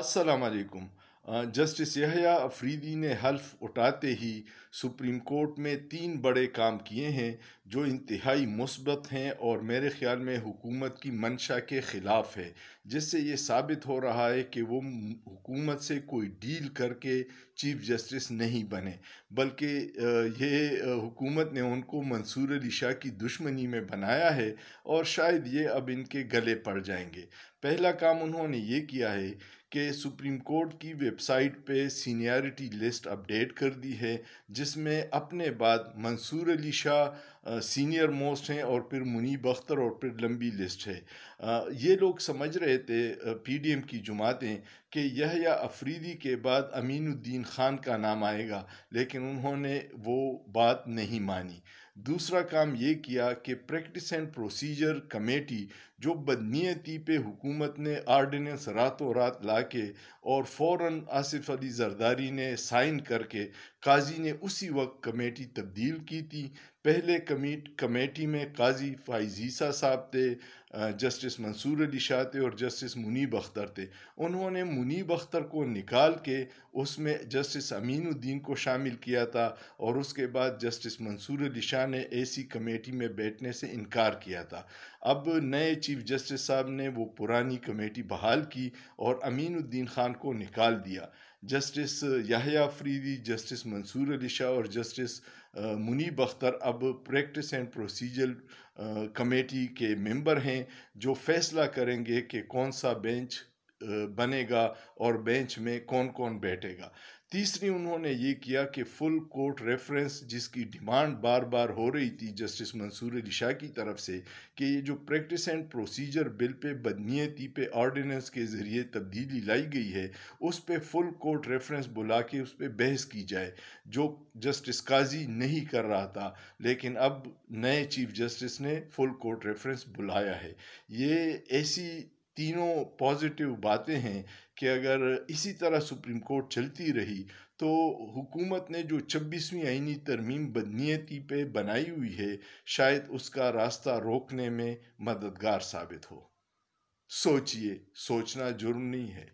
असलकुम जस्टिस यहया अफरीदी ने हल्फ उठाते ही सुप्रीम कोर्ट में तीन बड़े काम किए हैं जो इंतहाई मुस्बत हैं और मेरे ख़्याल में हुकूमत की मंशा के ख़िलाफ़ है जिससे ये साबित हो रहा है कि वो हुकूमत से कोई डील करके चीफ जस्टिस नहीं बने बल्कि ये हुकूमत ने उनको मंसूर अली शाह की दुश्मनी में बनाया है और शायद ये अब इनके गले पड़ जाएंगे पहला काम उन्होंने ये किया है कि सुप्रीम कोर्ट की वेबसाइट पे सीनियरिटी लिस्ट अपडेट कर दी है जिसमें अपने बाद मंसूर अली शाह सीनियर मोस्ट हैं और फिर मुनीब अख्तर और फिर लंबी लिस्ट है ये लोग समझ रहे थे पीडीएम की जुमातें कि यह या अफरीदी के बाद अमीनुद्दीन खान का नाम आएगा लेकिन उन्होंने वो बात नहीं मानी दूसरा काम ये किया कि प्रैक्टिस एंड प्रोसीजर कमेटी जो बदनीयती पे हुकूमत ने आर्डीनेंस रातों रात ला के और फ़ौर आसिफ अली जरदारी ने साइन करके काजी ने उसी वक्त कमेटी तब्दील की थी पहले कम कमीट कमेटी में काजी फाइजीसा साहब थे जस्टिस मंसूर अली शाह थे और जस्टिस मुनीब अख्तर थे उन्होंने मुनीब अख्तर को निकाल के उसमें जस्टिस अमीनुद्दीन को शामिल किया था और उसके बाद जस्टिस मंसूर अली शाह ने ऐसी कमेटी में बैठने से इनकार किया था अब नए चीफ जस्टिस साहब ने वो पुरानी कमेटी बहाल की और अमीनुद्दीन खान को निकाल दिया जस्टिस याहिया अफरीदी जस्टिस मंसूर अली शाह और जस्टिस मुनीब अख्तर अब प्रैक्टिस एंड प्रोसीजर कमेटी के मेंबर हैं जो फैसला करेंगे कि कौन सा बेंच बनेगा और बेंच में कौन कौन बैठेगा तीसरी उन्होंने ये किया कि फुल कोर्ट रेफरेंस जिसकी डिमांड बार बार हो रही थी जस्टिस मंसूर अली शाह की तरफ से कि ये जो practice and procedure bill pay बदनीयती पे ऑर्डिनेंस के ज़रिए तब्दीली लाई गई है उस पर फुल कोर्ट रेफरेंस बुला के उस पर बहस की जाए जो जस्टिस काजी नहीं कर रहा था लेकिन अब नए चीफ जस्टिस ने फुल कोर्ट रेफरेंस बुलाया है ये ऐसी तीनों पॉजिटिव बातें हैं कि अगर इसी तरह सुप्रीम कोर्ट चलती रही तो हुकूमत ने जो छब्बीसवीं आइनी तरमीम बदनीयती पे बनाई हुई है शायद उसका रास्ता रोकने में मददगार साबित हो सोचिए सोचना जुर्म नहीं है